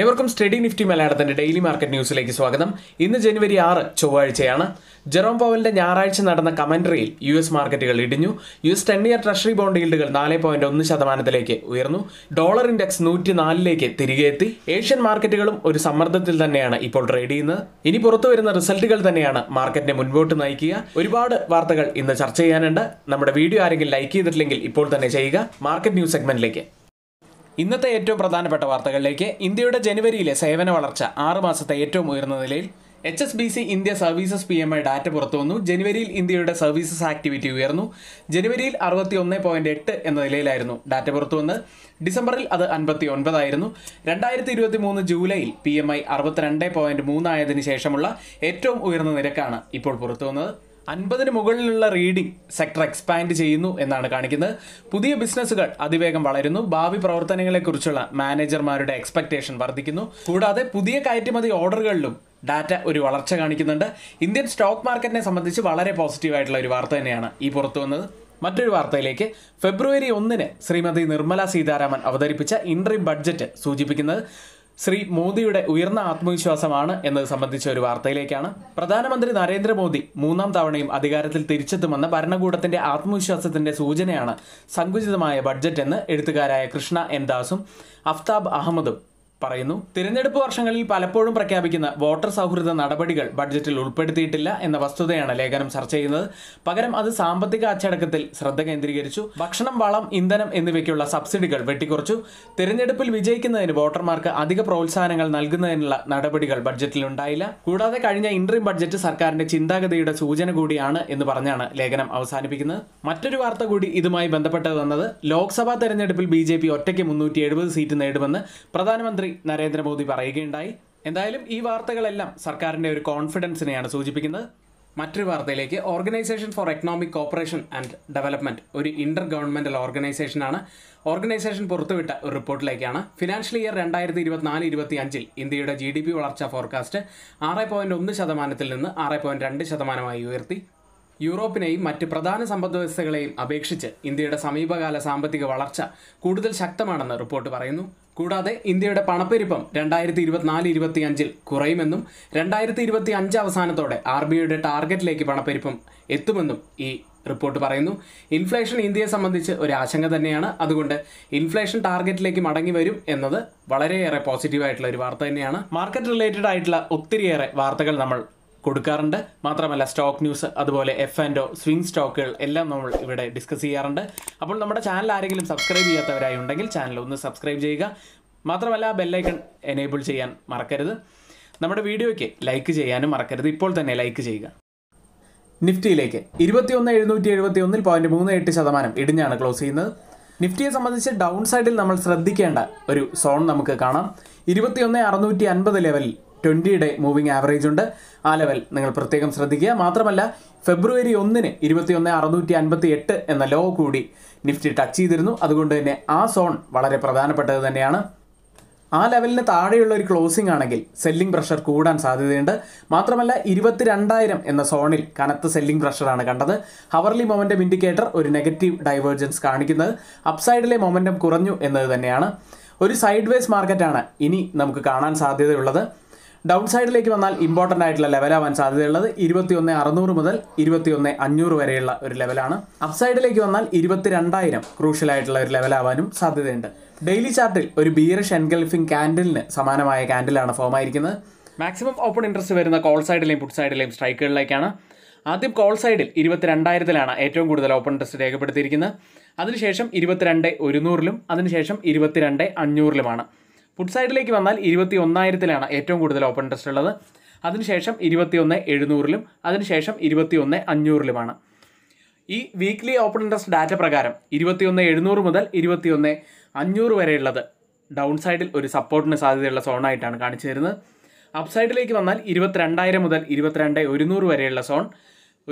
ഏവർക്കും study Nifty മലയാളത്തിന്റെ daily market ന്യൂസിലേക്ക് സ്വാഗതം ഇന്ന് ജനുവരി ആറ് ചൊവ്വാഴ്ചയാണ് ജെറോം പവലിന്റെ ഞായറാഴ്ച നടന്ന കമന്ററിയിൽ യു എസ് മാർക്കറ്റുകൾ ഇടിഞ്ഞു U S ten year treasury bond ഈൽഡുകൾ നാല് പോയിന്റ് ഒന്ന് ശതമാനത്തിലേക്ക് ഉയർന്നു ഡോളർ ഇൻഡെക്സ് നൂറ്റി നാലിലേക്ക് തിരികെ എത്തി ഏഷ്യൻ മാർക്കറ്റുകളും ഒരു സമ്മർദ്ദത്തിൽ തന്നെയാണ് ഇപ്പോൾ ട്രേഡ് ചെയ്യുന്നത് ഇനി പുറത്തു വരുന്ന റിസൾട്ടുകൾ തന്നെയാണ് മാർക്കറ്റിനെ മുൻപോട്ട് നയിക്കുക ഒരുപാട് വാർത്തകൾ ഇന്ന് ചർച്ച ചെയ്യാനുണ്ട് നമ്മുടെ വീഡിയോ ആരെങ്കിലും ലൈക്ക് ചെയ്തിട്ടില്ലെങ്കിൽ ഇപ്പോൾ തന്നെ ചെയ്യുക മാർക്കറ്റ് ന്യൂസ് സെഗ്മെന്റിലേക്ക് ഇന്നത്തെ ഏറ്റവും പ്രധാനപ്പെട്ട വാർത്തകളിലേക്ക് ഇന്ത്യയുടെ ജനുവരിയിലെ സേവന വളർച്ച ആറ് മാസത്തെ ഏറ്റവും ഉയർന്ന നിലയിൽ H S B C India services P M I data പുറത്തുവന്നു ജനുവരിയിൽ ഇന്ത്യയുടെ സർവീസസ് ആക്ടിവിറ്റി ഉയർന്നു ജനുവരിയിൽ അറുപത്തി ഒന്ന് പോയിന്റ് എട്ട് എന്ന നിലയിലായിരുന്നു ഡാറ്റ പുറത്തുവന്ന് ഡിസംബറിൽ അത് അൻപത്തി ഒൻപതായിരുന്നു രണ്ടായിരത്തി ഇരുപത്തി മൂന്ന് ജൂലൈയിൽ പി എം ഐ അറുപത്തിരണ്ട് പോയിന്റ് മൂന്നായതിനു ശേഷമുള്ള ഏറ്റവും ഉയർന്ന നിരക്കാണ് ഇപ്പോൾ പുറത്തുവന്നത് അൻപതിന് മുകളിലുള്ള റീഡിംഗ് സെക്ടർ എക്സ്പാൻഡ് ചെയ്യുന്നു എന്നാണ് കാണിക്കുന്നത് പുതിയ ബിസിനസ്സുകൾ അതിവേഗം വളരുന്നു ഭാവി പ്രവർത്തനങ്ങളെക്കുറിച്ചുള്ള മാനേജർമാരുടെ എക്സ്പെക്ടേഷൻ വർദ്ധിക്കുന്നു കൂടാതെ പുതിയ കയറ്റുമതി ഓർഡറുകളിലും ഡാറ്റ ഒരു വളർച്ച കാണിക്കുന്നുണ്ട് ഇന്ത്യൻ സ്റ്റോക്ക് മാർക്കറ്റിനെ സംബന്ധിച്ച് വളരെ പോസിറ്റീവായിട്ടുള്ള ഒരു വാർത്ത തന്നെയാണ് ഈ പുറത്തു വന്നത് മറ്റൊരു വാർത്തയിലേക്ക് ഫെബ്രുവരി ഒന്നിന് ശ്രീമതി നിർമ്മല സീതാരാമൻ അവതരിപ്പിച്ച ഇൻട്രീം ബഡ്ജറ്റ് സൂചിപ്പിക്കുന്നത് ശ്രീ മോദിയുടെ ഉയർന്ന ആത്മവിശ്വാസമാണ് എന്നത് സംബന്ധിച്ച ഒരു വാർത്തയിലേക്കാണ് പ്രധാനമന്ത്രി നരേന്ദ്രമോദി മൂന്നാം തവണയും അധികാരത്തിൽ തിരിച്ചെത്തുമെന്ന ഭരണകൂടത്തിന്റെ ആത്മവിശ്വാസത്തിന്റെ സൂചനയാണ് സങ്കുചിതമായ ബഡ്ജറ്റ് എന്ന് എഴുത്തുകാരായ കൃഷ്ണ എൻ ദാസും അഫ്താബ് അഹമ്മദും പറയുന്നു തിരഞ്ഞെടുപ്പ് വർഷങ്ങളിൽ പലപ്പോഴും പ്രഖ്യാപിക്കുന്ന വോട്ടർ സൗഹൃദ നടപടികൾ ബഡ്ജറ്റിൽ ഉൾപ്പെടുത്തിയിട്ടില്ല എന്ന വസ്തുതയാണ് ലേഖനം ചർച്ച ചെയ്യുന്നത് പകരം അത് സാമ്പത്തിക അച്ചടക്കത്തിൽ ശ്രദ്ധ കേന്ദ്രീകരിച്ചു ഭക്ഷണം വളം ഇന്ധനം എന്നിവയ്ക്കുള്ള സബ്സിഡികൾ വെട്ടിക്കുറച്ചു തിരഞ്ഞെടുപ്പിൽ വിജയിക്കുന്നതിന് വോട്ടർമാർക്ക് അധിക പ്രോത്സാഹനങ്ങൾ നൽകുന്നതിനുള്ള നടപടികൾ ബഡ്ജറ്റിൽ ഉണ്ടായില്ല കൂടാതെ കഴിഞ്ഞ ഇൻട്രീം ബഡ്ജറ്റ് സർക്കാരിന്റെ ചിന്താഗതിയുടെ സൂചന കൂടിയാണ് എന്ന് പറഞ്ഞാണ് ലേഖനം അവസാനിപ്പിക്കുന്നത് മറ്റൊരു വാർത്ത കൂടി ഇതുമായി ബന്ധപ്പെട്ട് വന്നത് ലോക്സഭാ തെരഞ്ഞെടുപ്പിൽ ബി ജെ പി ഒറ്റയ്ക്ക് മുന്നൂറ്റി എഴുപത് സീറ്റ് നേടുമെന്ന് പ്രധാനമന്ത്രി പ്രധാനമന്ത്രി നരേന്ദ്രമോദി പറയുകയുണ്ടായി എന്തായാലും ഈ വാർത്തകളെല്ലാം സർക്കാരിൻ്റെ ഒരു കോൺഫിഡൻസിനെയാണ് സൂചിപ്പിക്കുന്നത് മറ്റൊരു വാർത്തയിലേക്ക് organisation for economic cooperation and development ഒരു ഇൻ്റർ ഗവൺമെൻറ്റൽ ഓർഗനൈസേഷനാണ് ഓർഗനൈസേഷൻ പുറത്തുവിട്ട ഒരു റിപ്പോർട്ടിലേക്കാണ് ഫിനാൻഷ്യൽ ഇയർ രണ്ടായിരത്തി ഇരുപത്തിനാല് ഇരുപത്തി അഞ്ചിൽ ഇന്ത്യയുടെ ജി ഡി പി വളർച്ചാ ഫോർകാസ്റ്റ് ആറ് പോയിൻറ്റ് ഒന്ന് ശതമാനത്തിൽ നിന്ന് ആറ് പോയിൻറ്റ് രണ്ട് ശതമാനമായി ഉയർത്തി യൂറോപ്പിനെയും മറ്റ് പ്രധാന വ്യവസ്ഥകളെയും അപേക്ഷിച്ച് ഇന്ത്യയുടെ സമീപകാല സാമ്പത്തിക വളർച്ച കൂടുതൽ ശക്തമാണെന്ന് റിപ്പോർട്ട് പറയുന്നു കൂടാതെ ഇന്ത്യയുടെ പണപ്പെരുപ്പം രണ്ടായിരത്തി ഇരുപത്തിനാല് ഇരുപത്തി അഞ്ചിൽ കുറയുമെന്നും രണ്ടായിരത്തി ഇരുപത്തി അഞ്ച് അവസാനത്തോടെ ആർ ബി ഐയുടെ ടാർഗറ്റിലേക്ക് പണപ്പെരുപ്പം എത്തുമെന്നും ഈ റിപ്പോർട്ട് പറയുന്നു ഇൻഫ്ലേഷൻ ഇന്ത്യയെ സംബന്ധിച്ച് ഒരു ആശങ്ക തന്നെയാണ് അതുകൊണ്ട് ഇൻഫ്ലേഷൻ ടാർഗറ്റിലേക്ക് മടങ്ങി വരും എന്നത് വളരെയേറെ പോസിറ്റീവായിട്ടുള്ള ഒരു വാർത്ത തന്നെയാണ് മാർക്കറ്റ് റിലേറ്റഡ് ആയിട്ടുള്ള ഒത്തിരിയേറെ വാർത്തകൾ നമ്മൾ കൊടുക്കാറുണ്ട് മാത്രമല്ല സ്റ്റോക്ക് ന്യൂസ് അതുപോലെ എഫ് ആൻഡ് ഒ സ്വിംഗ് സ്റ്റോക്കുകൾ എല്ലാം നമ്മൾ ഇവിടെ ഡിസ്കസ് ചെയ്യാറുണ്ട് അപ്പോൾ നമ്മുടെ ചാനൽ ആരെങ്കിലും സബ്സ്ക്രൈബ് ചെയ്യാത്തവരായി ഉണ്ടെങ്കിൽ ചാനൽ ഒന്ന് സബ്സ്ക്രൈബ് ചെയ്യുക മാത്രമല്ല ബെല്ലൈക്കൺ എനേബിൾ ചെയ്യാൻ മറക്കരുത് നമ്മുടെ വീഡിയോയ്ക്ക് ലൈക്ക് ചെയ്യാനും മറക്കരുത് ഇപ്പോൾ തന്നെ ലൈക്ക് ചെയ്യുക നിഫ്റ്റിയിലേക്ക് ഇരുപത്തിയൊന്ന് എഴുന്നൂറ്റി എഴുപത്തി ഒന്നിൽ പോയിന്റ് മൂന്ന് എട്ട് ശതമാനം ഇടിഞ്ഞാണ് ക്ലോസ് ചെയ്യുന്നത് നിഫ്റ്റിയെ സംബന്ധിച്ച് ഡൗൺ സൈഡിൽ നമ്മൾ ശ്രദ്ധിക്കേണ്ട ഒരു സോൺ നമുക്ക് കാണാം ഇരുപത്തിയൊന്ന് അറുന്നൂറ്റി അൻപത് ലെവലിൽ ഡേ മൂവിങ് ആവറേജ് ഉണ്ട് ആ ലെവൽ നിങ്ങൾ പ്രത്യേകം ശ്രദ്ധിക്കുക മാത്രമല്ല ഫെബ്രുവരി ഒന്നിന് ഇരുപത്തിയൊന്ന് അറുന്നൂറ്റി അൻപത്തി എട്ട് എന്ന ലോ കൂടി നിഫ്റ്റി ടച്ച് ചെയ്തിരുന്നു അതുകൊണ്ട് തന്നെ ആ സോൺ വളരെ പ്രധാനപ്പെട്ടത് തന്നെയാണ് ആ ലെവലിന് താഴെയുള്ള ഒരു ക്ലോസിംഗ് ആണെങ്കിൽ സെല്ലിംഗ് പ്രഷർ കൂടാൻ സാധ്യതയുണ്ട് മാത്രമല്ല ഇരുപത്തിരണ്ടായിരം എന്ന സോണിൽ കനത്ത സെല്ലിംഗ് പ്രഷറാണ് കണ്ടത് ഹവർലി മൊമെൻറ്റം ഇൻഡിക്കേറ്റർ ഒരു നെഗറ്റീവ് ഡൈവേർജൻസ് കാണിക്കുന്നത് അപ്സൈഡിലെ മൊമെൻറ്റം കുറഞ്ഞു എന്നത് തന്നെയാണ് ഒരു സൈഡ് വേസ് മാർക്കറ്റാണ് ഇനി നമുക്ക് കാണാൻ സാധ്യതയുള്ളത് ഡൗൺ സൈഡിലേക്ക് വന്നാൽ ഇമ്പോർട്ടൻ്റ് ആയിട്ടുള്ള ലെവലാവാൻ സാധ്യതയുള്ളത് ഇരുപത്തിയൊന്ന് അറുന്നൂറ് മുതൽ ഇരുപത്തിയൊന്ന് അഞ്ഞൂറ് വരെയുള്ള ഒരു ലെവലാണ് അപ് സൈഡിലേക്ക് വന്നാൽ ഇരുപത്തിരണ്ടായിരം ക്രൂഷ്യലായിട്ടുള്ള ഒരു ലെവലാവാനും സാധ്യതയുണ്ട് ഡെയിലി ചാർട്ടിൽ ഒരു ബീറിഷ് എൻഗൾഫിംഗ് ക്യാൻഡിലിന് സമാനമായ ക്യാൻഡിലാണ് ഫോം ആയിരിക്കുന്നത് മാക്സിമം ഓപ്പൺ ഇൻട്രസ്റ്റ് വരുന്ന കോൾ സൈഡിലെയും പുട്ട് സൈഡിലെയും സ്ട്രൈക്കുകളിലേക്കാണ് ആദ്യം കോൾ സൈഡിൽ ഇരുപത്തിരണ്ടായിരത്തിലാണ് ഏറ്റവും കൂടുതൽ ഓപ്പൺ ഇൻട്രസ്റ്റ് രേഖപ്പെടുത്തിയിരിക്കുന്നത് അതിനുശേഷം ഇരുപത്തിരണ്ട് ഒരുന്നൂറിലും അതിനുശേഷം ഇരുപത്തിരണ്ട് അഞ്ഞൂറിലുമാണ് പുട്ട് സൈഡിലേക്ക് വന്നാൽ ഇരുപത്തി ഒന്നായിരത്തിലാണ് ഏറ്റവും കൂടുതൽ ഓപ്പൺ ഇൻട്രസ്റ്റ് ഉള്ളത് അതിനുശേഷം ഒന്ന് എഴുന്നൂറിലും അതിനുശേഷം ഒന്ന് അഞ്ഞൂറിലുമാണ് ഈ വീക്ക്ലി ഓപ്പൺ ഇൻട്രസ്റ്റ് ഡാറ്റ പ്രകാരം ഒന്ന് എഴുന്നൂറ് മുതൽ ഒന്ന് അഞ്ഞൂറ് വരെയുള്ളത് ഡൗൺ സൈഡിൽ ഒരു സപ്പോർട്ടിന് സാധ്യതയുള്ള സോണായിട്ടാണ് കാണിച്ചു തരുന്നത് അപ്പ് സൈഡിലേക്ക് വന്നാൽ ഇരുപത്തിരണ്ടായിരം മുതൽ ഇരുപത്തിരണ്ട് ഒരുന്നൂറ് വരെയുള്ള സോൺ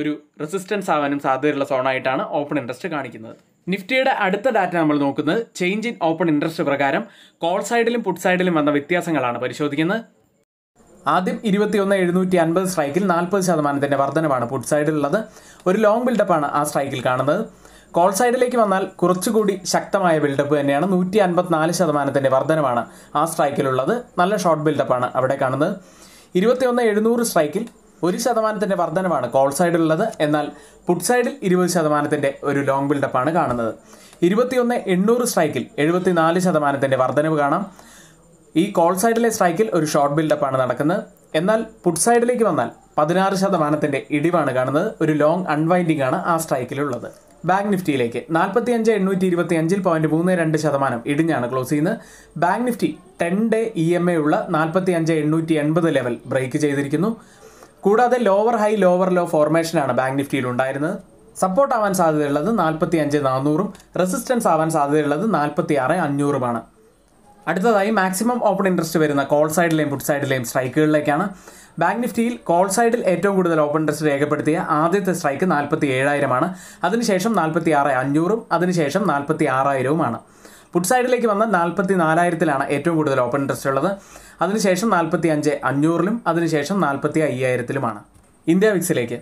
ഒരു റെസിസ്റ്റൻസ് ആവാനും സാധ്യതയുള്ള സോണായിട്ടാണ് ഓപ്പൺ ഇൻട്രസ്റ്റ് കാണിക്കുന്നത് നിഫ്റ്റിയുടെ അടുത്ത ഡാറ്റ നമ്മൾ നോക്കുന്നത് ചേഞ്ച് ഇൻ ഓപ്പൺ ഇൻട്രസ്റ്റ് പ്രകാരം കോൾ സൈഡിലും പുട്ട് സൈഡിലും വന്ന വ്യത്യാസങ്ങളാണ് പരിശോധിക്കുന്നത് ആദ്യം ഇരുപത്തിയൊന്ന് എഴുന്നൂറ്റി അൻപത് സ്ട്രൈക്കിൽ നാൽപ്പത് ശതമാനത്തിൻ്റെ വർധനമാണ് പുട്ട് സൈഡിലുള്ളത് ഒരു ലോങ് ബിൽഡപ്പാണ് ആ സ്ട്രൈക്കിൽ കാണുന്നത് കോൾ സൈഡിലേക്ക് വന്നാൽ കുറച്ചുകൂടി ശക്തമായ ബിൽഡപ്പ് തന്നെയാണ് നൂറ്റി അൻപത്തിനാല് ശതമാനത്തിൻ്റെ വർധനമാണ് ആ സ്ട്രൈക്കിലുള്ളത് നല്ല ഷോർട്ട് ബിൽഡപ്പാണ് അവിടെ കാണുന്നത് ഇരുപത്തിയൊന്ന് എഴുന്നൂറ് സ്ട്രൈക്കിൽ ഒരു ശതമാനത്തിൻ്റെ വർധനമാണ് കോൾ സൈഡിലുള്ളത് എന്നാൽ പുട്ട് സൈഡിൽ ഇരുപത് ശതമാനത്തിൻ്റെ ഒരു ലോങ് ബിൽഡപ്പാണ് കാണുന്നത് ഇരുപത്തിയൊന്ന് എണ്ണൂറ് സ്ട്രൈക്കിൽ എഴുപത്തിനാല് ശതമാനത്തിൻ്റെ വർധനവ് കാണാം ഈ കോൾ സൈഡിലെ സ്ട്രൈക്കിൽ ഒരു ഷോർട്ട് ബിൽഡപ്പാണ് നടക്കുന്നത് എന്നാൽ പുട്ട് സൈഡിലേക്ക് വന്നാൽ പതിനാറ് ശതമാനത്തിൻ്റെ ഇടിവാണ് കാണുന്നത് ഒരു ലോങ് അൺവൈൻഡിംഗ് ആണ് ആ സ്ട്രൈക്കിലുള്ളത് ബാങ്ക് നിഫ്റ്റിയിലേക്ക് നാൽപ്പത്തി അഞ്ച് എണ്ണൂറ്റി ഇരുപത്തി അഞ്ചിൽ പോയിന്റ് മൂന്ന് രണ്ട് ശതമാനം ഇടിഞ്ഞാണ് ക്ലോസ് ചെയ്യുന്നത് bank Nifty ten day E M A ഉള്ള നാൽപ്പത്തി അഞ്ച് എണ്ണൂറ്റി എൺപത് ലെവൽ ബ്രേക്ക് ചെയ്തിരിക്കുന്നു കൂടാതെ ലോവർ ഹൈ ലോവർ ലോ ഫോർമേഷനാണ് ബാങ്ക് നിഫ്റ്റിയിൽ ഉണ്ടായിരുന്നത് സപ്പോർട്ട് ആവാൻ സാധ്യതയുള്ളത് നാൽപ്പത്തി അഞ്ച് നാനൂറും റെസിസ്റ്റൻസ് ആവാൻ സാധ്യതയുള്ളത് നാൽപ്പത്തി ആറ് അഞ്ഞൂറുമാണ് അടുത്തതായി മാക്സിമം ഓപ്പൺ ഇൻട്രസ്റ്റ് വരുന്ന കോൾ സൈഡിലെയും പുട്ട് സൈഡിലെയും സ്ട്രൈക്കുകളിലേക്കാണ് ബാങ്ക് നിഫ്റ്റിയിൽ കോൾ സൈഡിൽ ഏറ്റവും കൂടുതൽ ഓപ്പൺ ഇൻട്രസ്റ്റ് രേഖപ്പെടുത്തിയ ആദ്യത്തെ സ്ട്രൈക്ക് നാൽപ്പത്തി ഏഴായിരമാണ് അതിനുശേഷം നാൽപ്പത്തി ആറ് അഞ്ഞൂറും അതിനുശേഷം നാൽപ്പത്തി ആറായിരവുമാണ് പുട്ട് സൈഡിലേക്ക് വന്ന നാൽപ്പത്തി നാലായിരത്തിലാണ് ഏറ്റവും കൂടുതൽ ഓപ്പൺ ഇൻട്രസ്റ്റ് ഉള്ളത് അതിനുശേഷം നാൽപ്പത്തി അഞ്ച് അഞ്ഞൂറിലും അതിനുശേഷം നാൽപ്പത്തി അയ്യായിരത്തിലുമാണ് ഇന്ത്യ വിക്സിലേക്ക്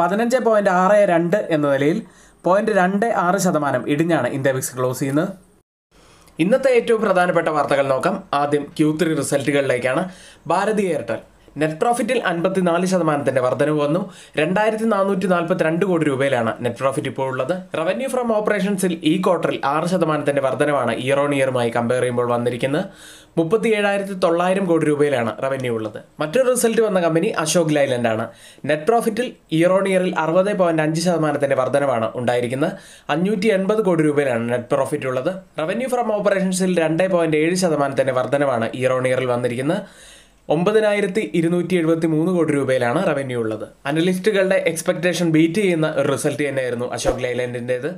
പതിനഞ്ച് പോയിൻറ്റ് ആറ് രണ്ട് എന്ന നിലയിൽ പോയിൻറ്റ് രണ്ട് ആറ് ശതമാനം ഇടിഞ്ഞാണ് ഇന്ത്യ വിക്സ് ക്ലോസ് ചെയ്യുന്നത് ഇന്നത്തെ ഏറ്റവും പ്രധാനപ്പെട്ട വാർത്തകൾ നോക്കാം ആദ്യം ക്യൂ ത്രീ റിസൾട്ടുകളിലേക്കാണ് ഭാരതി എയർടെൽ നെറ്റ് പ്രോഫിറ്റിൽ അൻപത്തിനാല് ശതമാനത്തിന്റെ വർധനവ് വന്നു രണ്ടായിരത്തി നാനൂറ്റി രണ്ട് കോടി രൂപയിലാണ് നെറ്റ് പ്രോഫിറ്റ് ഇപ്പോൾ ഉള്ളത് റവന്യൂ ഫ്രം ഓപ്പറേഷൻസിൽ ഈ ക്വാർട്ടറിൽ ആറ് ശതമാനത്തിന്റെ വർധനവാണ് ഇയർ ഓൺ ഇയറുമായി കമ്പയർ ചെയ്യുമ്പോൾ വന്നിരിക്കുന്നത് മുപ്പത്തി ഏഴായിരത്തി തൊള്ളായിരം കോടി രൂപയിലാണ് റവന്യൂ ഉള്ളത് മറ്റൊരു റിസൾട്ട് വന്ന കമ്പനി അശോക് ലൈലൻഡ് ആണ് നെറ്റ് പ്രോഫിറ്റിൽ ഇയർ ഓൺ ഇയറിൽ അറുപത് പോയിന്റ് അഞ്ച് ശതമാനത്തിന്റെ വർധനവാണ് ഉണ്ടായിരിക്കുന്നത് അഞ്ഞൂറ്റി എൺപത് കോടി രൂപയിലാണ് നെറ്റ് പ്രോഫിറ്റ് ഉള്ളത് റവന്യൂ ഫ്രം ഓപ്പറേഷൻസിൽ രണ്ട് പോയിന്റ് ഏഴ് ശതമാനത്തിന്റെ വർധനവാണ് ഇയർ ഓൺ ഇയറിൽ വന്നിരിക്കുന്നത് ഒമ്പതിനായിരത്തി ഇരുന്നൂറ്റി എഴുപത്തി മൂന്ന് കോടി രൂപയിലാണ് റവന്യൂ ഉള്ളത് അനലിസ്റ്റുകളുടെ എക്സ്പെക്ടേഷൻ ബീറ്റ് ചെയ്യുന്ന റിസൾട്ട് തന്നെയായിരുന്നു അശോക് ലൈലാൻഡിൻ്റേത്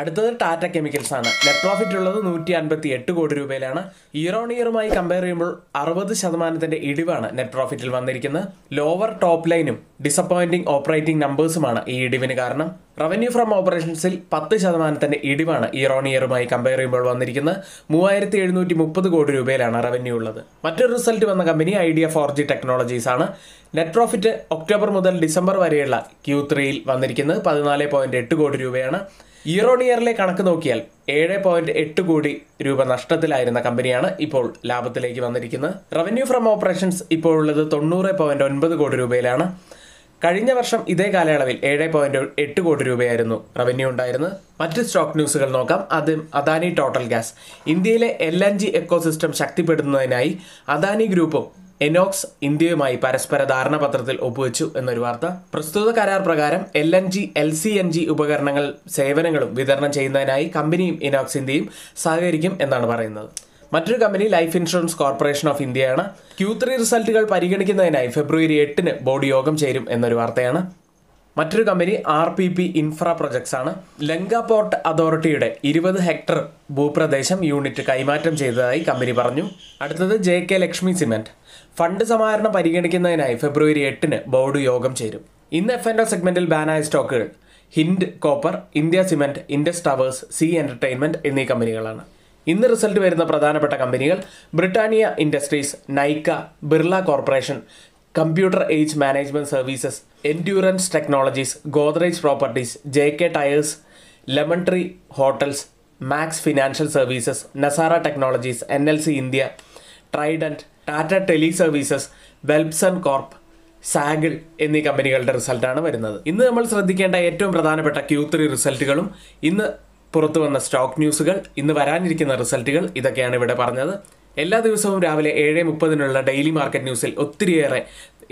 അടുത്തത് ടാറ്റ കെമിക്കൽസ് ആണ് നെറ്റ് പ്രോഫിറ്റ് ഉള്ളത് നൂറ്റി അൻപത്തി എട്ട് കോടി രൂപയിലാണ് ഇയർ ഓൺ ഇയറുമായി കമ്പയർ ചെയ്യുമ്പോൾ അറുപത് ശതമാനത്തിന്റെ ഇടിവാണ് നെറ്റ് പ്രോഫിറ്റിൽ വന്നിരിക്കുന്നത് ലോവർ ടോപ്പ് ലൈനും ഡിസപ്പോയിന്റിംഗ് ഓപ്പറേറ്റിംഗ് നമ്പേഴ്സുമാണ് ഈ ഇടിവിന് കാരണം റവന്യൂ ഫ്രം ഓപ്പറേഷൻസിൽ പത്ത് ശതമാനത്തിന്റെ ഇടിവാണ് ഇയർ ഓൺ ഇയറുമായി കമ്പയർ ചെയ്യുമ്പോൾ വന്നിരിക്കുന്നത് മൂവായിരത്തി എഴുന്നൂറ്റി മുപ്പത് കോടി രൂപയിലാണ് റവന്യൂ ഉള്ളത് മറ്റൊരു റിസൾട്ട് വന്ന company idea forge technologies ആണ് നെറ്റ് പ്രോഫിറ്റ് ഒക്ടോബർ മുതൽ ഡിസംബർ വരെയുള്ള ക്യൂ ത്രീയിൽ വന്നിരിക്കുന്നത് പതിനാല് പോയിന്റ് എട്ട് കോടി രൂപയാണ് ഇയർ ഓൺ ഇയറിലെ കണക്ക് നോക്കിയാൽ ഏഴ് പോയിന്റ് എട്ട് കോടി രൂപ നഷ്ടത്തിലായിരുന്ന കമ്പനിയാണ് ഇപ്പോൾ ലാഭത്തിലേക്ക് വന്നിരിക്കുന്നത് റവന്യൂ ഫ്രം ഓപ്പറേഷൻസ് ഇപ്പോൾ ഉള്ളത് തൊണ്ണൂറ് പോയിന്റ് ഒൻപത് കോടി രൂപയിലാണ് കഴിഞ്ഞ വർഷം ഇതേ കാലയളവിൽ ഏഴ് പോയിന്റ് എട്ട് കോടി രൂപയായിരുന്നു റവന്യൂ ഉണ്ടായിരുന്നത് മറ്റ് സ്റ്റോക്ക് ന്യൂസുകൾ നോക്കാം അത് അദാനി ടോട്ടൽ ഗ്യാസ് ഇന്ത്യയിലെ എൽ എൻ ജി എക്കോസിസ്റ്റം ശക്തിപ്പെടുത്തുന്നതിനായി അദാനി ഗ്രൂപ്പും എനോക്സ് ഇന്ത്യയുമായി പരസ്പര ധാരണാപത്രത്തിൽ ഒപ്പുവെച്ചു എന്നൊരു വാർത്ത പ്രസ്തുത കരാർ പ്രകാരം L N G L C N G ഉപകരണങ്ങൾ സേവനങ്ങളും വിതരണം ചെയ്യുന്നതിനായി കമ്പനിയും ഇനോക്സ് ഇന്ത്യയും സഹകരിക്കും എന്നാണ് പറയുന്നത് മറ്റൊരു company life insurance corporation of ഇന്ത്യയാണ് ക്യൂ ത്രീ റിസൾട്ടുകൾ പരിഗണിക്കുന്നതിനായി ഫെബ്രുവരി എട്ടിന് ബോർഡ് യോഗം ചേരും എന്നൊരു വാർത്തയാണ് മറ്റൊരു company R P P infra projects ആണ് ലങ്ക പോർട്ട് അതോറിറ്റിയുടെ ഇരുപത് ഹെക്ടർ ഭൂപ്രദേശം യൂണിറ്റ് കൈമാറ്റം ചെയ്തതായി കമ്പനി പറഞ്ഞു അടുത്തത് J K Lakshmi cement fund സമാഹരണം പരിഗണിക്കുന്നതിനായി ഫെബ്രുവരി എട്ടിന് ബോർഡ് യോഗം ചേരും ഇന്ന് എഫ് എൻഡോ സെഗ്മെന്റിൽ ബാനായ സ്റ്റോക്കുകൾ Hind copper India cement Indus towers Zee entertainment എന്നീ കമ്പനികളാണ് ഇന്ന് റിസൾട്ട് വരുന്ന പ്രധാനപ്പെട്ട കമ്പനികൾ Britannia industries Nykaa Birla corporation computer age management services endurance technologies Godrej properties J K tyres lemon tree hotels max financial services Nazara technologies N L C India trident Tata tele services Welspun corp Zaggle എന്നീ കമ്പനികളുടെ റിസൾട്ടാണ് വരുന്നത് ഇന്ന് നമ്മൾ ശ്രദ്ധിക്കേണ്ട ഏറ്റവും പ്രധാനപ്പെട്ട ക്യൂ ത്രീ റിസൾട്ടുകളും ഇന്ന് പുറത്തു വന്ന സ്റ്റോക്ക് ന്യൂസുകൾ ഇന്ന് വരാനിരിക്കുന്ന റിസൾട്ടുകൾ ഇതൊക്കെയാണ് ഇവിടെ പറഞ്ഞത് എല്ലാ ദിവസവും രാവിലെ ഏഴ് മുപ്പതിനുള്ള ഡെയിലി മാർക്കറ്റ് ന്യൂസിൽ ഒത്തിരിയേറെ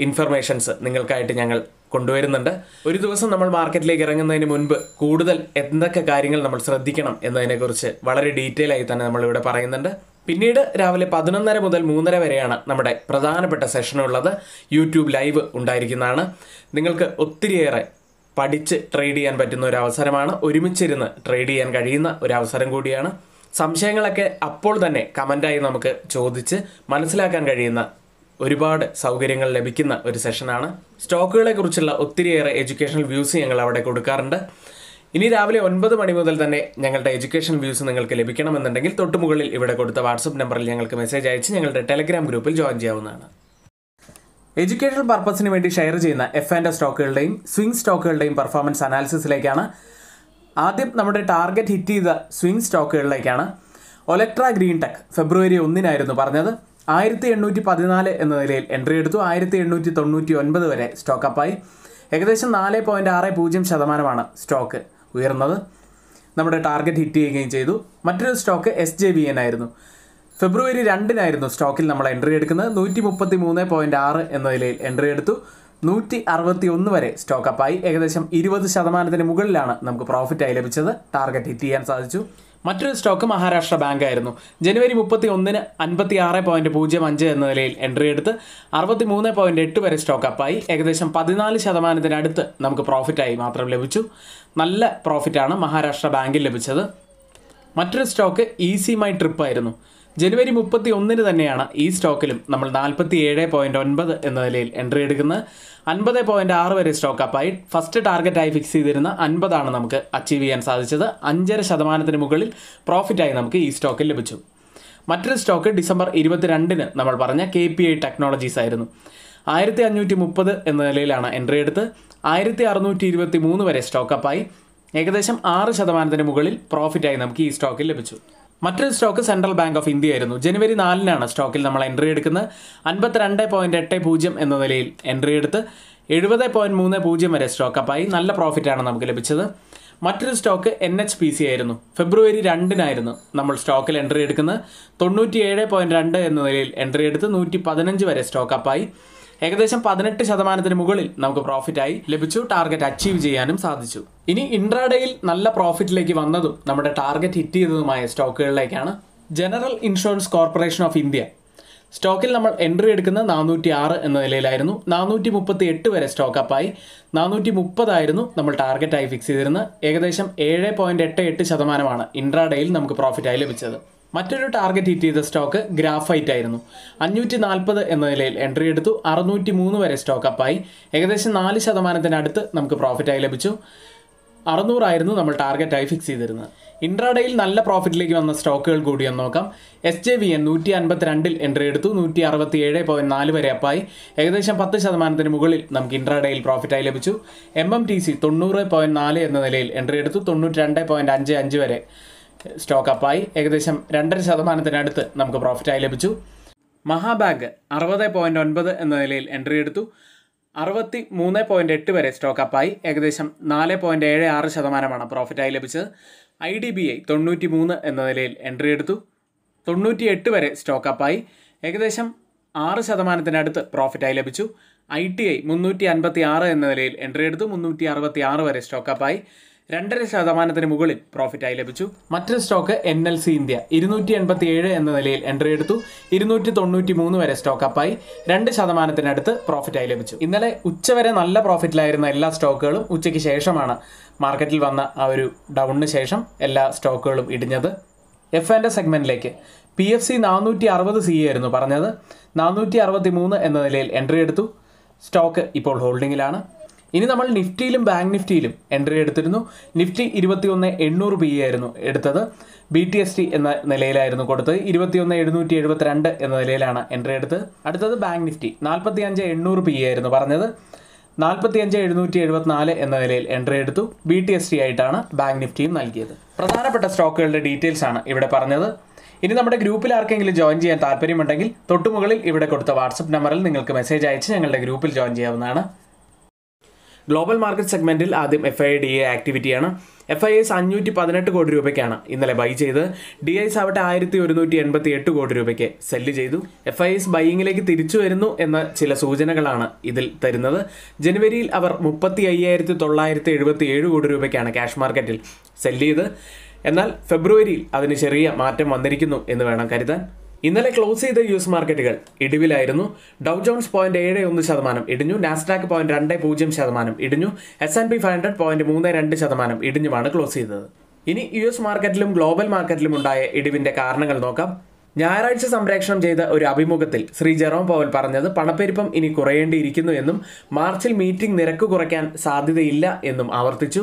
ഇൻഫർമേഷൻസ് നിങ്ങൾക്കായിട്ട് ഞങ്ങൾ കൊണ്ടുവരുന്നുണ്ട് ഒരു ദിവസം നമ്മൾ മാർക്കറ്റിലേക്ക് ഇറങ്ങുന്നതിന് മുൻപ് കൂടുതൽ എന്തൊക്കെ കാര്യങ്ങൾ നമ്മൾ ശ്രദ്ധിക്കണം എന്നതിനെക്കുറിച്ച് വളരെ ഡീറ്റെയിൽ ആയി തന്നെ നമ്മളിവിടെ പറയുന്നുണ്ട് പിന്നീട് രാവിലെ പതിനൊന്നര മുതൽ മൂന്നര വരെയാണ് നമ്മുടെ പ്രധാനപ്പെട്ട സെഷനുള്ളത് യൂട്യൂബ് ലൈവ് ഉണ്ടായിരിക്കുന്നതാണ് നിങ്ങൾക്ക് ഒത്തിരിയേറെ പഠിച്ച് ട്രേഡ് ചെയ്യാൻ പറ്റുന്ന ഒരു അവസരമാണ് ഒരുമിച്ചിരുന്ന് ട്രേഡ് ചെയ്യാൻ കഴിയുന്ന ഒരു അവസരം കൂടിയാണ് സംശയങ്ങളൊക്കെ അപ്പോൾ തന്നെ കമൻ്റായി നമുക്ക് ചോദിച്ച് മനസ്സിലാക്കാൻ കഴിയുന്ന ഒരുപാട് സൗകര്യങ്ങൾ ലഭിക്കുന്ന ഒരു സെഷനാണ് സ്റ്റോക്കുകളെ കുറിച്ചുള്ള ഒത്തിരിയേറെ എഡ്യൂക്കേഷണൽ വ്യൂസ് ഞങ്ങൾ അവിടെ കൊടുക്കാറുണ്ട് ഇനി രാവിലെ ഒൻപത് മണി മുതൽ തന്നെ ഞങ്ങളുടെ എഡ്യൂക്കേഷൻ വ്യൂസ് നിങ്ങൾക്ക് ലഭിക്കണമെന്നുണ്ടെങ്കിൽ തൊട്ടുമുകളിൽ ഇവിടെ കൊടുത്ത വാട്സപ്പ് നമ്പറിൽ ഞങ്ങൾക്ക് മെസ്സേജ് അയച്ച് ഞങ്ങളുടെ ടെലഗ്രാം ഗ്രൂപ്പിൽ ജോയിൻ ചെയ്യാവുന്നതാണ് എഡ്യൂക്കേഷൻ പർപ്പസിന് വേണ്ടി ഷെയർ ചെയ്യുന്ന എഫ് ആൻഡ് സ്റ്റോക്കുകളുടെയും സ്വിംഗ് സ്റ്റോക്കുകളുടെയും പെർഫോമൻസ് അനാലിസിസിലേക്കാണ് ആദ്യം നമ്മുടെ ടാർഗറ്റ് ഹിറ്റ് ചെയ്ത സ്വിംഗ് സ്റ്റോക്കുകളിലേക്കാണ് ഒലക്ട്ര ഗ്രീൻ ടെക് ഫെബ്രുവരി ഒന്നിനായിരുന്നു പറഞ്ഞത് ആയിരത്തി എണ്ണൂറ്റി പതിനാല് എന്ന നിലയിൽ എൻട്രി എടുത്തു ആയിരത്തി എണ്ണൂറ്റി തൊണ്ണൂറ്റി ഒൻപത് വരെ സ്റ്റോക്കപ്പായി ഏകദേശം നാല് പോയിൻറ്റ് ആറ് പൂജ്യം ശതമാനമാണ് സ്റ്റോക്ക് ഉയർന്നത് നമ്മുടെ ടാർഗറ്റ് ഹിറ്റ് ചെയ്യുകയും ചെയ്തു മറ്റൊരു stock S J B N ആയിരുന്നു ഫെബ്രുവരി രണ്ടിനായിരുന്നു സ്റ്റോക്കിൽ നമ്മൾ എൻട്രി എടുക്കുന്നത് നൂറ്റി മുപ്പത്തി മൂന്ന് പോയിൻറ്റ് ആറ് എന്ന നിലയിൽ എൻട്രി എടുത്തു നൂറ്റി അറുപത്തി ഒന്ന് വരെ സ്റ്റോക്ക് ഏകദേശം ഇരുപത് ശതമാനത്തിന് മുകളിലാണ് നമുക്ക് പ്രോഫിറ്റായി ലഭിച്ചത് ടാർഗറ്റ് ഹിറ്റ് ചെയ്യാൻ സാധിച്ചു മറ്റൊരു സ്റ്റോക്ക് മഹാരാഷ്ട്ര ബാങ്ക് ആയിരുന്നു ജനുവരി മുപ്പത്തി ഒന്നിന് അൻപത്തി ആറ് പോയിന്റ് പൂജ്യം അഞ്ച് എന്ന നിലയിൽ എൻട്രി എടുത്ത് അറുപത്തി മൂന്ന് പോയിന്റ് എട്ട് വരെ സ്റ്റോക്ക് അപ്പായി ഏകദേശം പതിനാല് ശതമാനത്തിനടുത്ത് നമുക്ക് പ്രോഫിറ്റായി മാത്രം ലഭിച്ചു നല്ല പ്രോഫിറ്റാണ് മഹാരാഷ്ട്ര ബാങ്കിൽ ലഭിച്ചത് മറ്റൊരു സ്റ്റോക്ക് ഈസി മൈ ട്രിപ്പ് ആയിരുന്നു ജനുവരി മുപ്പത്തി ഒന്നിന് തന്നെയാണ് ഈ സ്റ്റോക്കിലും നമ്മൾ നാൽപ്പത്തി ഏഴ് പോയിൻറ്റ് ഒൻപത് എന്ന നിലയിൽ എൻട്രി എടുക്കുന്നത് അൻപത് പോയിൻറ്റ് ആറ് വരെ സ്റ്റോക്ക് അപ്പായി ഫസ്റ്റ് ടാർഗറ്റായി ഫിക്സ് ചെയ്തിരുന്ന അൻപതാണ് നമുക്ക് അച്ചീവ് ചെയ്യാൻ സാധിച്ചത് അഞ്ചര ശതമാനത്തിന് മുകളിൽ പ്രോഫിറ്റായി നമുക്ക് ഈ സ്റ്റോക്കിൽ ലഭിച്ചു മറ്റൊരു സ്റ്റോക്ക് ഡിസംബർ ഇരുപത്തിരണ്ടിന് നമ്മൾ പറഞ്ഞ കെ പി ഐ ടെക്നോളജീസ് ആയിരുന്നു ആയിരത്തി അഞ്ഞൂറ്റി മുപ്പത് എന്ന നിലയിലാണ് എൻട്രി എടുത്ത് ആയിരത്തി അറുന്നൂറ്റി ഇരുപത്തി മൂന്ന് വരെ സ്റ്റോക്കപ്പായി ഏകദേശം ആറ് ശതമാനത്തിന് മുകളിൽ പ്രോഫിറ്റായി നമുക്ക് ഈ സ്റ്റോക്കിൽ ലഭിച്ചു മറ്റൊരു stock central bank of India ആയിരുന്നു ജനുവരി നാലിനാണ് സ്റ്റോക്കിൽ നമ്മൾ എൻട്രി എടുക്കുന്നത് അൻപത്തിരണ്ട് പോയിന്റ് എട്ട് പൂജ്യം എന്ന നിലയിൽ എൻട്രി എടുത്ത് എഴുപത് പോയിന്റ് മൂന്ന് പൂജ്യം വരെ സ്റ്റോക്ക് ആയി നല്ല പ്രോഫിറ്റാണ് നമുക്ക് ലഭിച്ചത് മറ്റൊരു stock N H P C ആയിരുന്നു ഫെബ്രുവരി രണ്ടിനായിരുന്നു നമ്മൾ സ്റ്റോക്കിൽ എൻട്രി എടുക്കുന്നത് തൊണ്ണൂറ്റി ഏഴ് പോയിന്റ് രണ്ട് എന്ന നിലയിൽ എൻട്രി എടുത്ത് നൂറ്റി പതിനഞ്ച് വരെ സ്റ്റോക്ക് അപ്പായി ഏകദേശം പതിനെട്ട് ശതമാനത്തിന് മുകളിൽ നമുക്ക് പ്രോഫിറ്റായി ലഭിച്ചു ടാർഗറ്റ് അച്ചീവ് ചെയ്യാനും സാധിച്ചു ഇനി ഇൻട്രാഡേയിൽ നല്ല പ്രോഫിറ്റിലേക്ക് വന്നതും നമ്മുടെ ടാർഗറ്റ് ഹിറ്റ് ചെയ്തതുമായ സ്റ്റോക്കുകളിലേക്കാണ് general insurance corporation of India സ്റ്റോക്കിൽ നമ്മൾ എൻട്രി എടുക്കുന്നത് നാനൂറ്റി ആറ് എന്ന നിലയിലായിരുന്നു നാനൂറ്റി മുപ്പത്തി എട്ട് വരെ സ്റ്റോക്കപ്പായി നാനൂറ്റി മുപ്പതായിരുന്നു നമ്മൾ ടാർഗറ്റായി ഫിക്സ് ചെയ്തിരുന്നത് ഏകദേശം ഏഴ് പോയിൻറ്റ് എട്ട് എട്ട് ശതമാനമാണ് ഇൻട്രാഡേയിൽ നമുക്ക് പ്രോഫിറ്റായി ലഭിച്ചത് മറ്റൊരു ടാർഗറ്റ് ഹിറ്റ് ചെയ്ത സ്റ്റോക്ക് ഗ്രാഫൈറ്റ് ആയിരുന്നു അഞ്ഞൂറ്റി നാൽപ്പത് എന്ന നിലയിൽ എൻട്രി എടുത്തു അറുന്നൂറ്റി മൂന്ന് വരെ സ്റ്റോക്ക് അപ്പായി ഏകദേശം നാല് ശതമാനത്തിനടുത്ത് നമുക്ക് പ്രോഫിറ്റായി ലഭിച്ചു അറുന്നൂറായിരുന്നു നമ്മൾ ടാർഗറ്റായി ഫിക്സ് ചെയ്തിരുന്നത് ഇൻട്രാഡേയിൽ നല്ല പ്രോഫിറ്റിലേക്ക് വന്ന സ്റ്റോക്കുകൾ കൂടി ഒന്ന് നോക്കാം എസ് ജെ വി എൻ നൂറ്റി അൻപത്തിരണ്ടിൽ എൻട്രി എടുത്തു നൂറ്റി അറുപത്തി ഏഴ് പോയിന്റ് നാല് വരെ അപ്പായി ഏകദേശം പത്ത് ശതമാനത്തിന് മുകളിൽ നമുക്ക് ഇൻട്രാഡേയിൽ പ്രോഫിറ്റായി ലഭിച്ചു എം എം ടി സി തൊണ്ണൂറ് പോയിന്റ് നാല് എന്ന നിലയിൽ എൻട്രി എടുത്തു തൊണ്ണൂറ്റി രണ്ട് പോയിന്റ് അഞ്ച് അഞ്ച് വരെ സ്റ്റോക്കപ്പായി ഏകദേശം രണ്ടര ശതമാനത്തിനടുത്ത് നമുക്ക് പ്രോഫിറ്റായി ലഭിച്ചു മഹാബാങ്ക് അറുപത് പോയിൻറ്റ് ഒൻപത് എന്ന നിലയിൽ എൻട്രി എടുത്തു അറുപത്തി മൂന്ന് പോയിൻറ്റ് എട്ട് വരെ സ്റ്റോക്കപ്പായി ഏകദേശം നാല് പോയിൻറ്റ് ഏഴ് ആറ് ശതമാനമാണ് പ്രോഫിറ്റായി ലഭിച്ചത് ഐ ഡി ബി ഐ തൊണ്ണൂറ്റി മൂന്ന് എന്ന നിലയിൽ എൻട്രി എടുത്തു തൊണ്ണൂറ്റി എട്ട് വരെ സ്റ്റോക്കപ്പായി ഏകദേശം ആറ് ശതമാനത്തിനടുത്ത് പ്രോഫിറ്റായി ലഭിച്ചു ഐ ടി ഐ മുന്നൂറ്റി അൻപത്തി ആറ് എന്ന നിലയിൽ എൻട്രി എടുത്തു മുന്നൂറ്റി അറുപത്തി ആറ് വരെ സ്റ്റോക്കപ്പായി രണ്ടര ശതമാനത്തിന് മുകളിൽ പ്രോഫിറ്റായി ലഭിച്ചു മറ്റൊരു stock N L C India ഇരുന്നൂറ്റി എൺപത്തി ഏഴ് എന്ന നിലയിൽ എൻട്രി എടുത്തു ഇരുന്നൂറ്റി തൊണ്ണൂറ്റി മൂന്ന് വരെ സ്റ്റോക്ക് അപ്പായി രണ്ട് ശതമാനത്തിനടുത്ത് പ്രോഫിറ്റായി ലഭിച്ചു ഇന്നലെ ഉച്ചവരെ നല്ല പ്രോഫിറ്റിലായിരുന്ന എല്ലാ സ്റ്റോക്കുകളും ഉച്ചയ്ക്ക് ശേഷമാണ് മാർക്കറ്റിൽ വന്ന ആ ഒരു ഡൗണിന് ശേഷം എല്ലാ സ്റ്റോക്കുകളും ഇടിഞ്ഞത് എഫ് ആൻഡ് സെഗ്മെന്റിലേക്ക് പി എഫ് സി നാനൂറ്റി അറുപത് സി ആയിരുന്നു പറഞ്ഞത് നാനൂറ്റി അറുപത്തി മൂന്ന് എന്ന നിലയിൽ എൻട്രി എടുത്തു സ്റ്റോക്ക് ഇപ്പോൾ ഹോൾഡിങ്ങിലാണ് ഇനി നമ്മൾ നിഫ്റ്റിയിലും ബാങ്ക് നിഫ്റ്റിയിലും എൻട്രി എടുത്തിരുന്നു നിഫ്റ്റി ഇരുപത്തിയൊന്ന് എണ്ണൂറ് പി e ആയിരുന്നു എടുത്തത് ബി ടി എസ് ടി എന്ന നിലയിലായിരുന്നു കൊടുത്തത് ഇരുപത്തിയൊന്ന് എഴുന്നൂറ്റി എഴുപത്തിരണ്ട് എന്ന നിലയിലാണ് എൻട്രി എടുത്തത് അടുത്തത് ബാങ്ക് നിഫ്റ്റി നാൽപ്പത്തി അഞ്ച് എണ്ണൂറ് പി e ആയിരുന്നു പറഞ്ഞത് അഞ്ച് എഴുന്നൂറ്റി എഴുപത്തിനാല് എന്ന നിലയിൽ എൻട്രി എടുത്തു ബി ടി എസ് ടി ആയിട്ടാണ് ബാങ്ക് നിഫ്റ്റിയും നൽകിയത് പ്രധാനപ്പെട്ട സ്റ്റോക്കുകളുടെ ഡീറ്റെയിൽസ് ആണ് ഇവിടെ പറഞ്ഞത് ഇനി നമ്മുടെ ഗ്രൂപ്പിൽ ആർക്കെങ്കിലും ജോയിൻ ചെയ്യാൻ താല്പര്യമുണ്ടെങ്കിൽ തൊട്ടുമുകളിൽ ഇവിടെ കൊടുത്ത വാട്സപ്പ് നമ്പറിൽ നിങ്ങൾക്ക് മെസ്സേജ് അയച്ച് ഞങ്ങളുടെ ഗ്രൂപ്പിൽ ജോയിൻ ചെയ്യാവുന്നതാണ് ഗ്ലോബൽ മാർക്കറ്റ് സെഗ്മെന്റിൽ ആദ്യം എഫ് ഐ ഡി എ ആക്ടിവിറ്റിയാണ് എഫ് ഐ എസ് അഞ്ഞൂറ്റി പതിനെട്ട് കോടി രൂപയ്ക്കാണ് ഇന്നലെ ബൈ ചെയ്ത് ഡി ഐസ് ആവട്ടെ ആയിരത്തി ഒരുന്നൂറ്റി എൺപത്തി എട്ട് കോടി രൂപയ്ക്ക് സെല് ചെയ്തു എഫ് ഐ എസ് ബൈയിങ്ങിലേക്ക് തിരിച്ചു വരുന്നു എന്ന ചില സൂചനകളാണ് ഇതിൽ തരുന്നത് ജനുവരിയിൽ അവർ മുപ്പത്തി അയ്യായിരത്തി തൊള്ളായിരത്തി എഴുപത്തി ഏഴ് കോടി രൂപയ്ക്കാണ് ക്യാഷ് മാർക്കറ്റിൽ സെല് ചെയ്ത് എന്നാൽ ഫെബ്രുവരിയിൽ അതിന് ചെറിയ മാറ്റം വന്നിരിക്കുന്നു എന്ന് വേണം കരുതാൻ ഇന്നലെ ക്ലോസ് ചെയ്ത യു എസ് മാർക്കറ്റുകൾ ഇടിവിലായിരുന്നു ഡൗ ജോൺസ് പോയിന്റ് ഏഴ് ഒന്ന് ശതമാനം ഇടിഞ്ഞു നാസ്ഡാക്ക് പോയിന്റ് രണ്ട് പൂജ്യം ശതമാനം ഇടിഞ്ഞു S and P five hundred point മൂന്ന് രണ്ട് ശതമാനം ഇടിഞ്ഞുമാണ് ക്ലോസ് ചെയ്തത് ഇനി യു എസ് മാർക്കറ്റിലും ഗ്ലോബൽ മാർക്കറ്റിലും ഉണ്ടായ ഇടിവിന്റെ കാരണങ്ങൾ നോക്കാം ഞായറാഴ്ച സംപ്രേക്ഷണം ചെയ്ത ഒരു അഭിമുഖത്തിൽ ശ്രീ ജെറോം പോവൽ പറഞ്ഞത് പണപ്പെരുപ്പം ഇനി കുറയേണ്ടിയിരിക്കുന്നു എന്നും മാർച്ചിൽ മീറ്റിംഗ് നിരക്ക് കുറയ്ക്കാൻ സാധ്യതയില്ല എന്നും ആവർത്തിച്ചു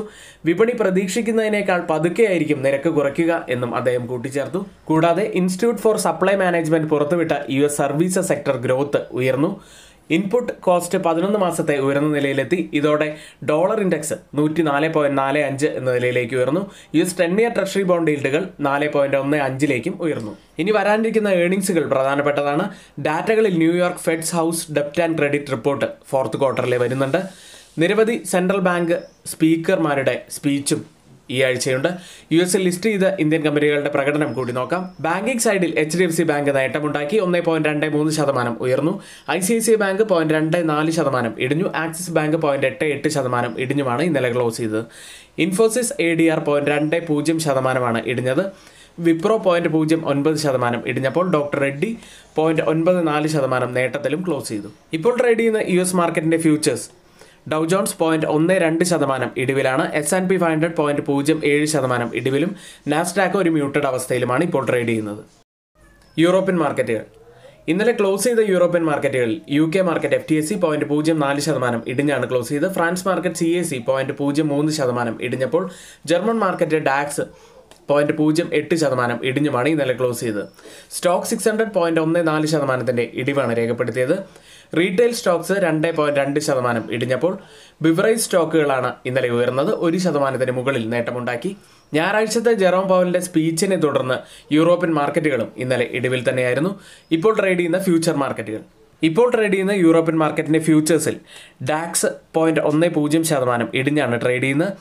വിപണി പ്രതീക്ഷിക്കുന്നതിനേക്കാൾ പതുക്കെയായിരിക്കും നിരക്ക് കുറയ്ക്കുക എന്നും അദ്ദേഹം കൂട്ടിച്ചേർത്തു കൂടാതെ ഇൻസ്റ്റിറ്റ്യൂട്ട് ഫോർ സപ്ലൈ മാനേജ്മെന്റ് പുറത്തുവിട്ട U S service sector growth ഉയർന്നു ഇൻപുട്ട് കോസ്റ്റ് പതിനൊന്ന് മാസത്തെ ഉയർന്ന നിലയിലെത്തി ഇതോടെ ഡോളർ ഇൻഡെക്സ് നൂറ്റി നാല് പോയിന്റ് നാല് അഞ്ച് എന്ന നിലയിലേക്ക് ഉയർന്നു U S ten year treasury bond ഈൽഡുകൾ നാല് പോയിന്റ് ഒന്ന് അഞ്ചിലേക്കും ഉയർന്നു ഇനി വരാനിരിക്കുന്ന ഏണിംഗ്സുകൾ പ്രധാനപ്പെട്ടതാണ് ഡാറ്റകളിൽ ന്യൂയോർക്ക് ഫെഡ്സ് ഹൗസ് ഡെപ്റ്റ് ആൻഡ് ക്രെഡിറ്റ് റിപ്പോർട്ട് ഫോർത്ത് ക്വാർട്ടറിലെ വരുന്നുണ്ട് നിരവധി സെൻട്രൽ ബാങ്ക് സ്പീക്കർമാരുടെ സ്പീച്ചും ഈ ആഴ്ചയുണ്ട് യു എസിൽ ലിസ്റ്റ് ചെയ്ത ഇന്ത്യൻ കമ്പനികളുടെ പ്രകടനം കൂടി നോക്കാം ബാങ്കിങ് സൈഡിൽ H D F C bank നേട്ടമുണ്ടാക്കി ഒന്ന് പോയിന്റ് രണ്ട് മൂന്ന് ശതമാനം ഉയർന്നു I C I C bank point രണ്ട് നാല് ശതമാനം ഇടിഞ്ഞു ആക്സിസ് ബാങ്ക് പോയിന്റ് എട്ട് എട്ട് ശതമാനം ഇടിഞ്ഞുമാണ് ഇന്നലെ ക്ലോസ് ചെയ്തത് Infosys A D R point രണ്ട് പൂജ്യം ശതമാനമാണ് ഇടിഞ്ഞത് വിപ്രോ പോയിന്റ് പൂജ്യം ഒൻപത് ശതമാനം ഇടിഞ്ഞപ്പോൾ ഡോക്ടർ റെഡ്ഡി പോയിന്റ് ഒൻപത് നാല് ശതമാനം നേട്ടത്തിലും ക്ലോസ് ചെയ്തു ഇപ്പോൾ ട്രേഡ് ചെയ്യുന്ന യു എസ് മാർക്കറ്റിന്റെ ഫ്യൂച്ചേഴ്സ് ഡൗ ജോൺസ് പോയിന്റ് ഒന്ന് രണ്ട് ശതമാനം ഇടിവിലാണ് S and P five hundred point പൂജ്യം ഏഴ് ശതമാനം ഇടിവിലും നാസ്ഡാക്ക് ഒരു മ്യൂട്ടഡ് അവസ്ഥയിലുമാണ് ഇപ്പോൾ ട്രേഡ് ചെയ്യുന്നത് യൂറോപ്യൻ മാർക്കറ്റുകൾ ഇന്നലെ ക്ലോസ് ചെയ്ത യൂറോപ്യൻ മാർക്കറ്റുകളിൽ U K market F T S C point പൂജ്യം നാല് ശതമാനം ഇടിഞ്ഞാണ് ക്ലോസ് ചെയ്ത് France market C A C point പൂജ്യം മൂന്ന് ശതമാനം ഇടിഞ്ഞപ്പോൾ ജർമ്മൻ മാർക്കറ്റ് ഡാക്സ് പോയിന്റ് പൂജ്യം എട്ട് ശതമാനം ഇടിഞ്ഞുമാണ് ഇന്നലെ ക്ലോസ് ചെയ്തത് സ്റ്റോക്ക് സിക്സ് ഹൺഡ്രഡ് പോയിന്റ് ഒന്ന് നാല് ശതമാനത്തിന്റെ ഇടിവാണ് രേഖപ്പെടുത്തിയത് റീറ്റെയിൽ സ്റ്റോക്സ് രണ്ട് പോയിന്റ് രണ്ട് ശതമാനം ഇടിഞ്ഞപ്പോൾ ബിവറേജ് സ്റ്റോക്കുകളാണ് ഇന്നലെ ഉയർന്നത് ഒരു ശതമാനത്തിന് മുകളിൽ നേട്ടമുണ്ടാക്കി ഞായറാഴ്ചത്തെ ജെറോം പവലിന്റെ സ്പീച്ചിനെ തുടർന്ന് യൂറോപ്യൻ മാർക്കറ്റുകളും ഇന്നലെ ഇടിവിൽ തന്നെയായിരുന്നു ഇപ്പോൾ ട്രേഡ് ചെയ്യുന്ന ഫ്യൂച്ചർ മാർക്കറ്റുകൾ ഇപ്പോൾ ട്രേഡ് ചെയ്യുന്ന യൂറോപ്യൻ മാർക്കറ്റിന്റെ ഫ്യൂച്ചേഴ്സിൽ ഡാക്സ് പോയിന്റ് ഒന്ന് പൂജ്യം ശതമാനം ഇടിഞ്ഞാണ് ട്രേഡ് ചെയ്യുന്നത്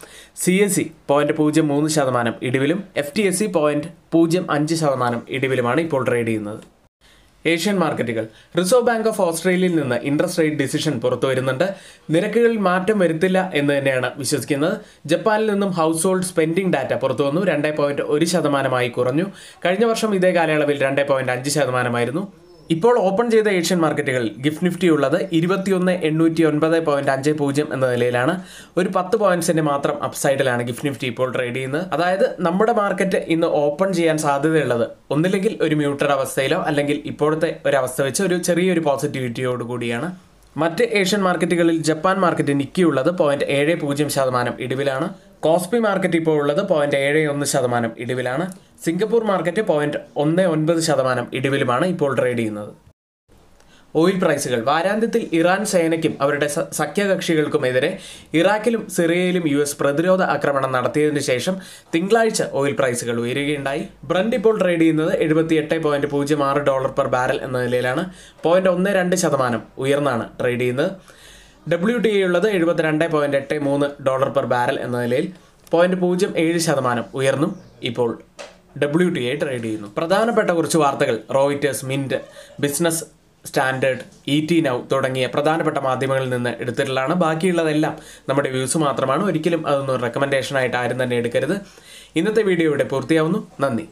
സി എസ് സി പോയിന്റ് പൂജ്യം മൂന്ന് ശതമാനം ഇടിവിലും F T S C point പൂജ്യം അഞ്ച് ശതമാനം ഇടിവിലുമാണ് ഇപ്പോൾ ട്രേഡ് ചെയ്യുന്നത് ഏഷ്യൻ മാർക്കറ്റുകൾ റിസർവ് ബാങ്ക് ഓഫ് ഓസ്ട്രേലിയയിൽ നിന്ന് ഇൻട്രസ്റ്റ് റേറ്റ് ഡിസിഷൻ പുറത്തു വരുന്നുണ്ട് നിരക്കുകളിൽ മാറ്റം വരുത്തില്ല എന്ന് തന്നെയാണ് വിശ്വസിക്കുന്നത് ജപ്പാനിൽ നിന്നും ഹൗസ് ഹോൾഡ് സ്പെൻഡിംഗ് ഡാറ്റ പുറത്തു വന്നു രണ്ടേ പോയിന്റ് ഒരു ശതമാനമായി കുറഞ്ഞു കഴിഞ്ഞ വർഷം ഇതേ കാലയളവിൽ രണ്ടേ പോയിന്റ് അഞ്ച് ശതമാനമായിരുന്നു ഇപ്പോൾ ഓപ്പൺ ചെയ്ത ഏഷ്യൻ മാർക്കറ്റുകളിൽ ഗിഫ്റ്റ് നിഫ്റ്റി ഉള്ളത് ഇരുപത്തിയൊന്ന് എണ്ണൂറ്റി ഒൻപത് പോയിന്റ് അഞ്ച് പൂജ്യം എന്ന നിലയിലാണ് ഒരു പത്ത് പോയിന്റ്സിന്റെ മാത്രം അപ്സൈഡിലാണ് ഗിഫ്റ്റ് നിഫ്റ്റി ഇപ്പോൾ ട്രേഡ് ചെയ്യുന്നത് അതായത് നമ്മുടെ മാർക്കറ്റ് ഇന്ന് ഓപ്പൺ ചെയ്യാൻ സാധ്യതയുള്ളത് ഒന്നില്ലെങ്കിൽ ഒരു മ്യൂട്ടർ അവസ്ഥയിലോ അല്ലെങ്കിൽ ഇപ്പോഴത്തെ ഒരു അവസ്ഥ വെച്ച് ഒരു ചെറിയൊരു പോസിറ്റിവിറ്റിയോട് കൂടിയാണ് മറ്റ് ഏഷ്യൻ മാർക്കറ്റുകളിൽ ജപ്പാൻ മാർക്കറ്റ് നിക്കിയുള്ളത് പോയിന്റ് ഏഴ് പൂജ്യം ശതമാനം ഇടിവിലാണ് കോസ്പി മാർക്കറ്റ് ഇപ്പോൾ ഉള്ളത് പോയിന്റ് ഏഴ് ഒന്ന് ശതമാനം ഇടിവിലാണ് സിംഗപ്പൂർ മാർക്കറ്റ് പോയിന്റ് ഒന്ന് ഒൻപത് ശതമാനം ഇടിവിലുമാണ് ഇപ്പോൾ ട്രേഡ് ചെയ്യുന്നത് ഓയിൽ പ്രൈസുകൾ വാരാന്ത്യത്തിൽ ഇറാൻ സേനയ്ക്കും അവരുടെ സഖ്യകക്ഷികൾക്കുമെതിരെ ഇറാഖിലും സിറിയയിലും യു എസ് പ്രതിരോധ ആക്രമണം നടത്തിയതിനു ശേഷം തിങ്കളാഴ്ച ഓയിൽ പ്രൈസുകൾ ഉയരുകയുണ്ടായി ബ്രണ്ട് ഇപ്പോൾ ട്രേഡ് ചെയ്യുന്നത് എഴുപത്തിയെട്ട് പോയിന്റ് പൂജ്യം ആറ് ഡോളർ പെർ ബാരൽ എന്ന നിലയിലാണ് പോയിന്റ് ഒന്ന് രണ്ട് ശതമാനം ഉയർന്നാണ് ട്രേഡ് ചെയ്യുന്നത് ഡബ്ല്യു ടി ഉള്ളത് എഴുപത്തിരണ്ട് പോയിന്റ് എട്ട് മൂന്ന് ഡോളർ പെർ ബാരൽ എന്ന നിലയിൽ പോയിന്റ് പൂജ്യം ഏഴ് ശതമാനം ഉയർന്നും ഇപ്പോൾ ഡബ്ല്യു ടി ഐ ട്രേഡ് ചെയ്യുന്നു പ്രധാനപ്പെട്ട കുറച്ച് വാർത്തകൾ Reuters Mint Business Standard E T Now തുടങ്ങിയ പ്രധാനപ്പെട്ട മാധ്യമങ്ങളിൽ നിന്ന് എടുത്തിട്ടുള്ളതാണ് ബാക്കിയുള്ളതെല്ലാം നമ്മുടെ വ്യൂസ് മാത്രമാണ് ഒരിക്കലും അതൊന്നും റെക്കമെൻഡേഷനായിട്ട് ആരും തന്നെ എടുക്കരുത് ഇന്നത്തെ വീഡിയോ ഇവിടെ പൂർത്തിയാവുന്നു നന്ദി